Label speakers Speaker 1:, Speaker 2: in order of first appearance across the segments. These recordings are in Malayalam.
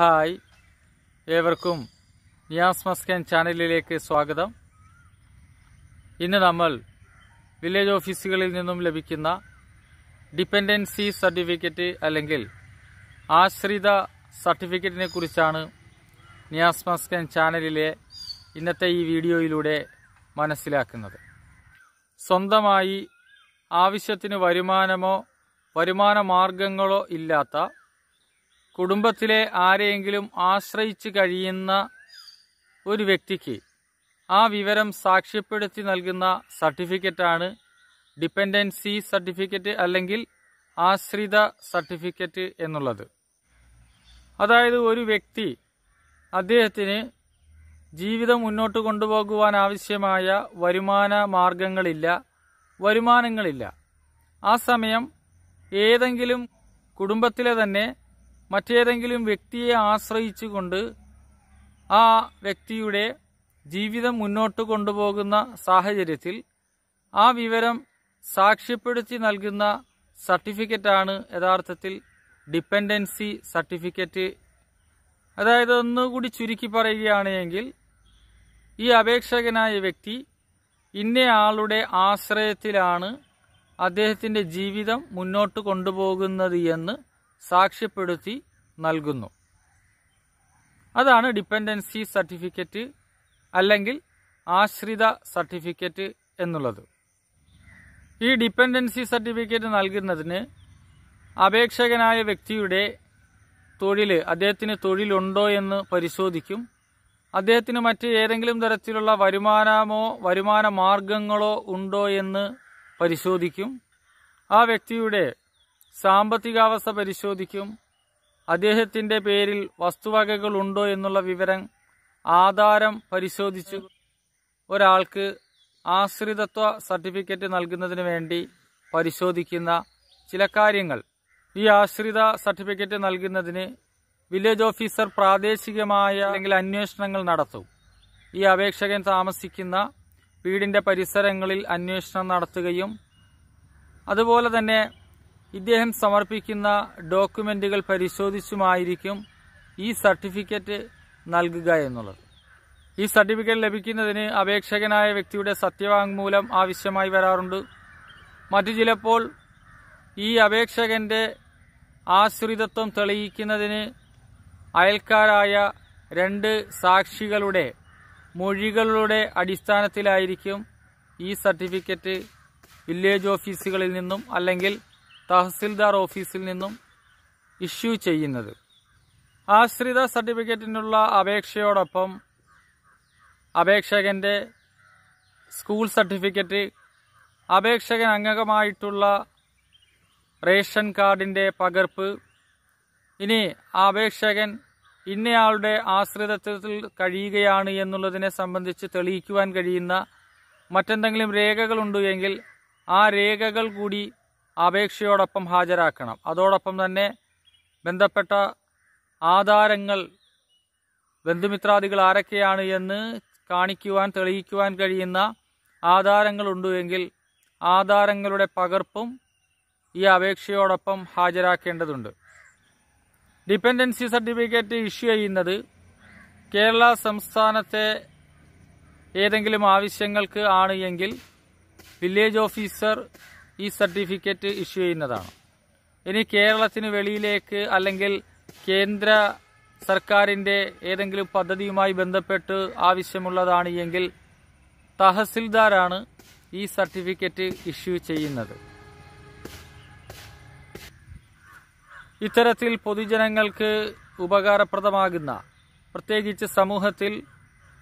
Speaker 1: ഹായ് ഏവർക്കും നിയാസ് മസ്കൻ ചാനലിലേക്ക് സ്വാഗതം ഇന്ന് നമ്മൾ വില്ലേജ് ഓഫീസുകളിൽ നിന്നും ലഭിക്കുന്ന ഡിപ്പെൻഡൻസി സർട്ടിഫിക്കറ്റ് അല്ലെങ്കിൽ ആശ്രിത സർട്ടിഫിക്കറ്റിനെ കുറിച്ചാണ് നിയാസ് മസ്കൻ ചാനലിലെ ഇന്നത്തെ ഈ വീഡിയോയിലൂടെ മനസ്സിലാക്കുന്നത് സ്വന്തമായി ആവശ്യത്തിന് വരുമാനമോ വരുമാന മാർഗങ്ങളോ ഇല്ലാത്ത കുടുംബത്തിലെ ആരെയെങ്കിലും ആശ്രയിച്ച് കഴിയുന്ന ഒരു വ്യക്തിക്ക് ആ വിവരം സാക്ഷ്യപ്പെടുത്തി നൽകുന്ന സർട്ടിഫിക്കറ്റാണ് ഡിപ്പെൻഡൻസി സർട്ടിഫിക്കറ്റ് അല്ലെങ്കിൽ ആശ്രിത സർട്ടിഫിക്കറ്റ് എന്നുള്ളത് അതായത് ഒരു വ്യക്തി അദ്ദേഹത്തിന് ജീവിതം മുന്നോട്ട് കൊണ്ടുപോകുവാൻ ആവശ്യമായ വരുമാന മാർഗങ്ങളില്ല വരുമാനങ്ങളില്ല ആ സമയം ഏതെങ്കിലും കുടുംബത്തിലെ തന്നെ മറ്റേതെങ്കിലും വ്യക്തിയെ ആശ്രയിച്ചുകൊണ്ട് ആ വ്യക്തിയുടെ ജീവിതം മുന്നോട്ട് കൊണ്ടുപോകുന്ന സാഹചര്യത്തിൽ ആ വിവരം സാക്ഷ്യപ്പെടുത്തി നൽകുന്ന സർട്ടിഫിക്കറ്റാണ് യഥാർത്ഥത്തിൽ ഡിപ്പെൻഡൻസി സർട്ടിഫിക്കറ്റ് അതായത് ഒന്നുകൂടി ചുരുക്കി പറയുകയാണെങ്കിൽ ഈ അപേക്ഷകനായ വ്യക്തി ഇന്നയാളുടെ ആശ്രയത്തിലാണ് അദ്ദേഹത്തിൻ്റെ ജീവിതം മുന്നോട്ട് കൊണ്ടുപോകുന്നത് എന്ന് സാക്ഷ്യപ്പെടുത്തി നൽകുന്നു അതാണ് ഡിപ്പെൻഡൻസി സർട്ടിഫിക്കറ്റ് അല്ലെങ്കിൽ ആശ്രിത സർട്ടിഫിക്കറ്റ് എന്നുള്ളത് ഈ ഡിപ്പെൻഡൻസി സർട്ടിഫിക്കറ്റ് നൽകുന്നതിന് അപേക്ഷകനായ വ്യക്തിയുടെ തൊഴിൽ അദ്ദേഹത്തിന് തൊഴിലുണ്ടോ എന്ന് പരിശോധിക്കും അദ്ദേഹത്തിന് മറ്റ് ഏതെങ്കിലും തരത്തിലുള്ള വരുമാനമോ വരുമാന മാർഗങ്ങളോ ഉണ്ടോ എന്ന് പരിശോധിക്കും ആ വ്യക്തിയുടെ സാമ്പത്തികാവസ്ഥ പരിശോധിക്കും അദ്ദേഹത്തിൻ്റെ പേരിൽ വസ്തുവകകളുണ്ടോ എന്നുള്ള വിവരം ആധാരം പരിശോധിച്ചു ഒരാൾക്ക് ആശ്രിതത്വ സർട്ടിഫിക്കറ്റ് നൽകുന്നതിന് വേണ്ടി പരിശോധിക്കുന്ന ചില കാര്യങ്ങൾ ഈ ആശ്രിത സർട്ടിഫിക്കറ്റ് നൽകുന്നതിന് വില്ലേജ് ഓഫീസർ പ്രാദേശികമായ അല്ലെങ്കിൽ അന്വേഷണങ്ങൾ നടത്തും ഈ അപേക്ഷകൻ താമസിക്കുന്ന വീടിൻ്റെ പരിസരങ്ങളിൽ അന്വേഷണം നടത്തുകയും അതുപോലെ തന്നെ ഇദ്ദേഹം സമർപ്പിക്കുന്ന ഡോക്യുമെന്റുകൾ പരിശോധിച്ചുമായിരിക്കും ഈ സർട്ടിഫിക്കറ്റ് നൽകുക എന്നുള്ളത് ഈ സർട്ടിഫിക്കറ്റ് ലഭിക്കുന്നതിന് അപേക്ഷകനായ വ്യക്തിയുടെ സത്യവാങ്മൂലം ആവശ്യമായി വരാറുണ്ട് മറ്റു ചിലപ്പോൾ ഈ അപേക്ഷകന്റെ ആശ്രിതത്വം തെളിയിക്കുന്നതിന് അയൽക്കാരായ രണ്ട് സാക്ഷികളുടെ മൊഴികളുടെ അടിസ്ഥാനത്തിലായിരിക്കും ഈ സർട്ടിഫിക്കറ്റ് വില്ലേജ് ഓഫീസുകളിൽ നിന്നും അല്ലെങ്കിൽ തഹസിൽദാർ ഓഫീസിൽ നിന്നും ഇഷ്യൂ ചെയ്യുന്നത് ആശ്രിത സർട്ടിഫിക്കറ്റിനുള്ള അപേക്ഷയോടൊപ്പം അപേക്ഷകൻ്റെ സ്കൂൾ സർട്ടിഫിക്കറ്റ് അപേക്ഷകൻ അംഗമായിട്ടുള്ള റേഷൻ കാർഡിൻ്റെ പകർപ്പ് ഇനി അപേക്ഷകൻ ഇന്നയാളുടെ ആശ്രിതത്വത്തിൽ കഴിയുകയാണ് എന്നുള്ളതിനെ സംബന്ധിച്ച് തെളിയിക്കുവാൻ കഴിയുന്ന മറ്റെന്തെങ്കിലും രേഖകളുണ്ടെങ്കിൽ ആ രേഖകൾ കൂടി അപേക്ഷയോടൊപ്പം ഹാജരാക്കണം അതോടൊപ്പം തന്നെ ബന്ധപ്പെട്ട ആധാരങ്ങൾ ബന്ധുമിത്രാദികൾ ആരൊക്കെയാണ് എന്ന് കാണിക്കുവാൻ തെളിയിക്കുവാൻ കഴിയുന്ന ആധാരങ്ങൾ ഉണ്ടെങ്കിൽ ആധാരങ്ങളുടെ പകർപ്പും ഈ അപേക്ഷയോടൊപ്പം ഹാജരാക്കേണ്ടതുണ്ട് ഡിപ്പെൻഡൻസി സർട്ടിഫിക്കറ്റ് ഇഷ്യൂ ചെയ്യുന്നത് കേരള സംസ്ഥാനത്തെ ഏതെങ്കിലും ആവശ്യങ്ങൾക്ക് ആണ് എങ്കിൽ വില്ലേജ് ഓഫീസർ ഈ സർട്ടിഫിക്കറ്റ് ഇഷ്യൂ ചെയ്യുന്നതാണ് ഇനി കേരളത്തിന് വെളിയിലേക്ക് അല്ലെങ്കിൽ കേന്ദ്ര സർക്കാരിൻ്റെ ഏതെങ്കിലും പദ്ധതിയുമായി ബന്ധപ്പെട്ട് ആവശ്യമുള്ളതാണ് എങ്കിൽ തഹസിൽദാരാണ് ഈ സർട്ടിഫിക്കറ്റ് ഇഷ്യൂ ചെയ്യുന്നത് ഇത്തരത്തിൽ പൊതുജനങ്ങൾക്ക് ഉപകാരപ്രദമാകുന്ന പ്രത്യേകിച്ച് സമൂഹത്തിൽ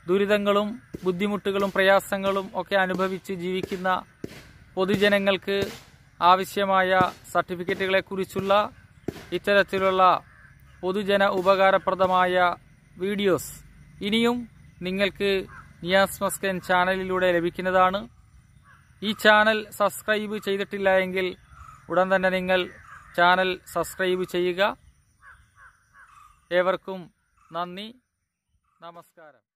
Speaker 1: ദുരിതങ്ങളും ബുദ്ധിമുട്ടുകളും പ്രയാസങ്ങളും ഒക്കെ അനുഭവിച്ച് ജീവിക്കുന്ന പൊതുജനങ്ങൾക്ക് ആവശ്യമായ സർട്ടിഫിക്കറ്റുകളെക്കുറിച്ചുള്ള ഇത്തരത്തിലുള്ള പൊതുജന ഉപകാരപ്രദമായ വീഡിയോസ് ഇനിയും നിങ്ങൾക്ക് നിയാസ് മസ്കൻ ചാനലിലൂടെ ലഭിക്കുന്നതാണ് ഈ ചാനൽ സബ്സ്ക്രൈബ് ചെയ്തിട്ടില്ല എങ്കിൽ ഉടൻ തന്നെ നിങ്ങൾ ചാനൽ സബ്സ്ക്രൈബ് ചെയ്യുക ഏവർക്കും നന്ദി നമസ്കാരം